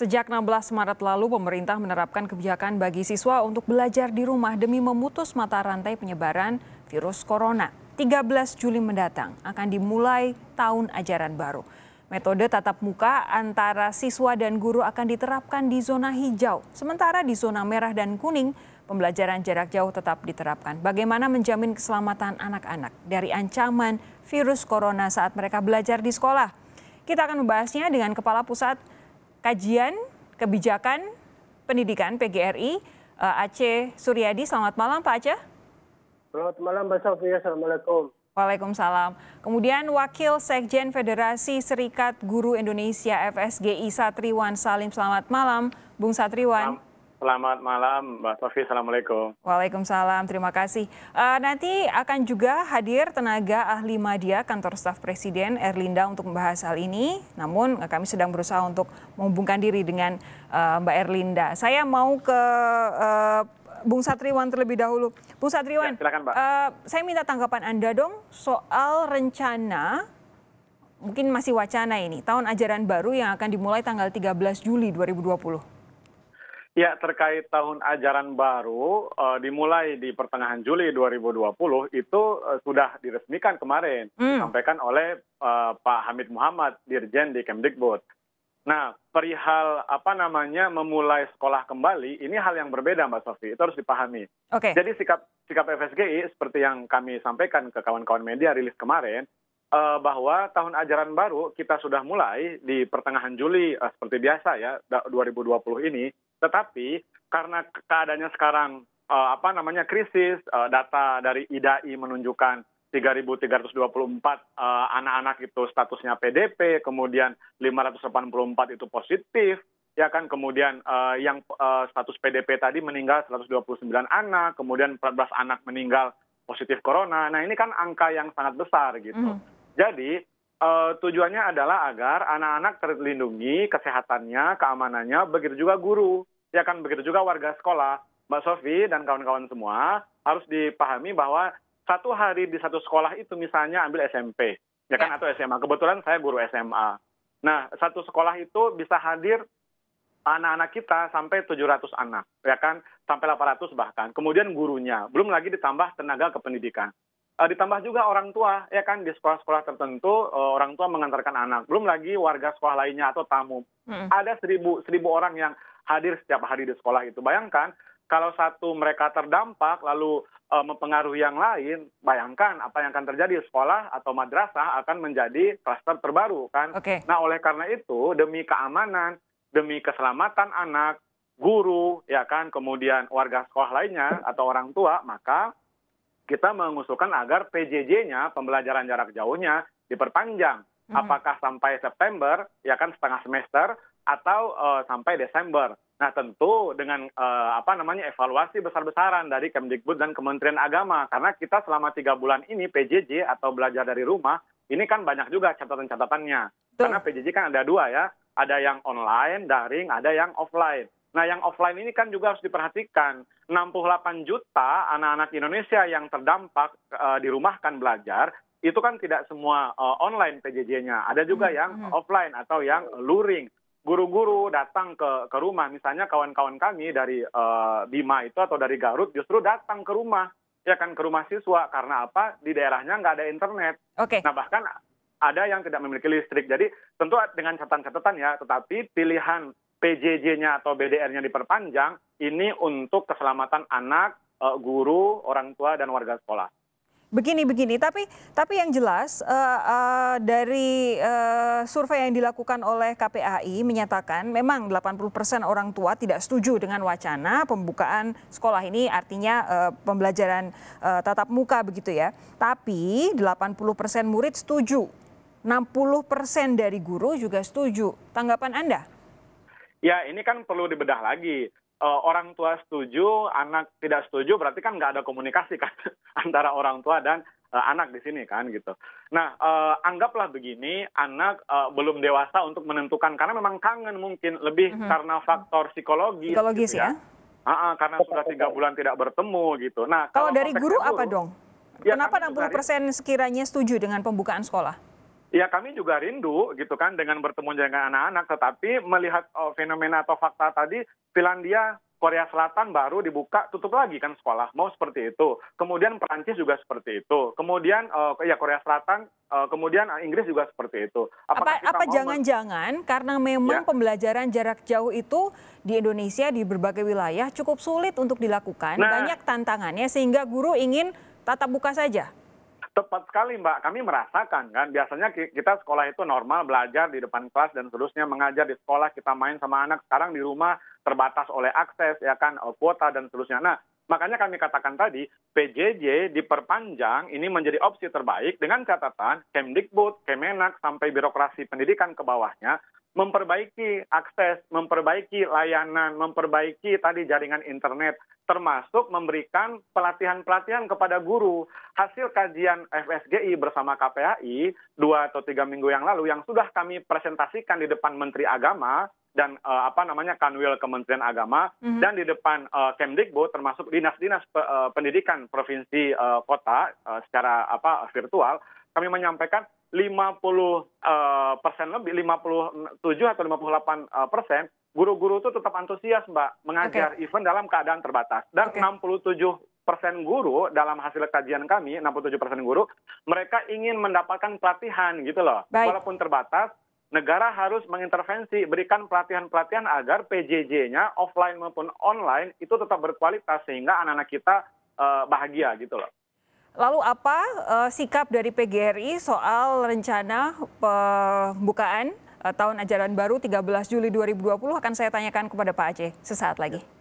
Sejak 16 Maret lalu, pemerintah menerapkan kebijakan bagi siswa untuk belajar di rumah demi memutus mata rantai penyebaran virus corona. 13 Juli mendatang akan dimulai tahun ajaran baru. Metode tatap muka antara siswa dan guru akan diterapkan di zona hijau, sementara di zona merah dan kuning, pembelajaran jarak jauh tetap diterapkan. Bagaimana menjamin keselamatan anak-anak dari ancaman virus corona saat mereka belajar di sekolah? Kita akan membahasnya dengan Kepala Pusat Kajian Kebijakan Pendidikan PGRI, eh, Aceh Suryadi. Selamat malam Pak Aceh. Selamat malam Mbak Sofia, Assalamualaikum. Waalaikumsalam. Kemudian Wakil Sekjen Federasi Serikat Guru Indonesia FSGI Satriwan Salim. Selamat malam, Bung Satriwan. Selamat. Selamat malam, Mbak Sofi. Assalamualaikum. Waalaikumsalam. Terima kasih. Uh, nanti akan juga hadir tenaga ahli media kantor staf Presiden Erlinda untuk membahas hal ini. Namun kami sedang berusaha untuk menghubungkan diri dengan uh, Mbak Erlinda. Saya mau ke uh, Bung Satriwan terlebih dahulu. Bung Satriwan, ya, silakan, Mbak. Uh, saya minta tanggapan Anda dong soal rencana mungkin masih wacana ini tahun ajaran baru yang akan dimulai tanggal 13 Juli 2020. Ya, terkait tahun ajaran baru uh, dimulai di pertengahan Juli 2020 itu uh, sudah diresmikan kemarin hmm. disampaikan oleh uh, Pak Hamid Muhammad Dirjen di Kemdikbud. Nah, perihal apa namanya memulai sekolah kembali ini hal yang berbeda Mbak Sofi, itu harus dipahami. Okay. Jadi sikap sikap FSGI seperti yang kami sampaikan ke kawan-kawan media rilis kemarin uh, bahwa tahun ajaran baru kita sudah mulai di pertengahan Juli uh, seperti biasa ya 2020 ini tetapi karena keadaannya sekarang eh, apa namanya krisis eh, data dari IDAI menunjukkan 3.324 eh, anak-anak itu statusnya PDP, kemudian 584 itu positif, ya kan kemudian uh, yang uh, status PDP tadi meninggal 129 anak, kemudian 14 anak meninggal positif corona. Nah ini kan angka yang sangat besar gitu. Mm. Jadi uh, tujuannya adalah agar anak-anak terlindungi kesehatannya, keamanannya, begitu juga guru ya kan begitu juga warga sekolah, Mbak Sofi dan kawan-kawan semua harus dipahami bahwa satu hari di satu sekolah itu misalnya ambil SMP, ya kan ya. atau SMA. Kebetulan saya guru SMA. Nah, satu sekolah itu bisa hadir anak-anak kita sampai 700 anak, ya kan? Sampai 800 bahkan. Kemudian gurunya, belum lagi ditambah tenaga kependidikan. E, ditambah juga orang tua, ya kan? Di sekolah-sekolah tertentu e, orang tua mengantarkan anak. Belum lagi warga sekolah lainnya atau tamu. Hmm. Ada seribu, seribu orang yang hadir setiap hari di sekolah itu. Bayangkan kalau satu mereka terdampak lalu e, mempengaruhi yang lain, bayangkan apa yang akan terjadi di sekolah atau madrasah akan menjadi kluster terbaru kan. Okay. Nah, oleh karena itu demi keamanan, demi keselamatan anak, guru, ya kan, kemudian warga sekolah lainnya atau orang tua, maka kita mengusulkan agar PJJ-nya, pembelajaran jarak jauhnya diperpanjang apakah sampai September ya kan setengah semester atau uh, sampai Desember. Nah tentu dengan uh, apa namanya evaluasi besar-besaran dari Kemdikbud dan Kementerian Agama karena kita selama tiga bulan ini PJJ atau belajar dari rumah ini kan banyak juga catatan-catatannya karena PJJ kan ada dua ya ada yang online daring ada yang offline. Nah, yang offline ini kan juga harus diperhatikan. 68 juta anak-anak Indonesia yang terdampak e, dirumahkan belajar, itu kan tidak semua uh, online PJJ-nya. Ada juga hmm. yang hmm. offline atau yang luring. Guru-guru datang ke ke rumah, misalnya kawan-kawan kami dari uh, Bima itu atau dari Garut justru datang ke rumah, ya kan ke rumah siswa karena apa? Di daerahnya nggak ada internet. Oke. Okay. Nah bahkan ada yang tidak memiliki listrik. Jadi tentu dengan catatan-catatan ya, tetapi pilihan PJJ-nya atau BDR-nya diperpanjang ini untuk keselamatan anak, uh, guru, orang tua dan warga sekolah. Begini begini, tapi tapi yang jelas uh, uh, dari uh, survei yang dilakukan oleh KPAI menyatakan memang 80% orang tua tidak setuju dengan wacana pembukaan sekolah ini artinya uh, pembelajaran uh, tatap muka begitu ya. Tapi 80% murid setuju. 60% dari guru juga setuju. Tanggapan Anda? Ya, ini kan perlu dibedah lagi uh, orang tua setuju, anak tidak setuju, berarti kan nggak ada komunikasi kan antara orang tua dan uh, anak di sini kan gitu. Nah, uh, anggaplah begini, anak uh, belum dewasa untuk menentukan karena memang kangen mungkin lebih mm-hmm. karena faktor psikologi Psikologis gitu ya. ya. Uh, uh, karena sudah tiga bulan tidak bertemu gitu. Nah, kalau, kalau dari guru, guru apa dong? Ya, Kenapa 60 persen sekiranya setuju dengan pembukaan sekolah? Ya kami juga rindu gitu kan dengan bertemu dengan anak-anak, tetapi melihat oh, fenomena atau fakta tadi Finlandia, Korea Selatan baru dibuka tutup lagi kan sekolah mau seperti itu kemudian Perancis juga seperti itu kemudian uh, ya Korea Selatan uh, kemudian eh, Inggris juga seperti itu Apakah apa apa jangan-jangan karena memang ya. pembelajaran jarak jauh itu di Indonesia di berbagai wilayah cukup sulit untuk dilakukan nah, banyak tantangannya sehingga guru ingin tatap muka saja tepat sekali Mbak, kami merasakan kan. Biasanya kita sekolah itu normal belajar di depan kelas dan seterusnya mengajar di sekolah, kita main sama anak. Sekarang di rumah terbatas oleh akses ya kan, eh, kuota dan seterusnya. Nah, Makanya kami katakan tadi, PJJ diperpanjang ini menjadi opsi terbaik dengan catatan Kemdikbud, Kemenak, sampai birokrasi pendidikan ke bawahnya memperbaiki akses, memperbaiki layanan, memperbaiki tadi jaringan internet, termasuk memberikan pelatihan-pelatihan kepada guru. Hasil kajian FSGI bersama KPAI dua atau tiga minggu yang lalu yang sudah kami presentasikan di depan Menteri Agama dan uh, apa namanya Kanwil Kementerian Agama mm-hmm. dan di depan uh, Kemdikbud termasuk dinas-dinas eh, pendidikan provinsi uh, kota uh, secara apa virtual kami menyampaikan 50 uh, eh, persen lebih, 57 atau 58 uh, eh, persen, guru-guru itu tetap antusias, Mbak, mengajar okay. event dalam keadaan terbatas. Dan okay. 67 persen guru dalam hasil kajian kami, 67 persen guru, mereka ingin mendapatkan pelatihan gitu loh. Baik. Walaupun terbatas, negara harus mengintervensi, berikan pelatihan-pelatihan agar PJJ-nya offline maupun online itu tetap berkualitas sehingga anak-anak kita uh, bahagia gitu loh. Lalu apa uh, sikap dari PGRI soal rencana pembukaan uh, tahun ajaran baru 13 Juli 2020 akan saya tanyakan kepada Pak Aceh sesaat lagi.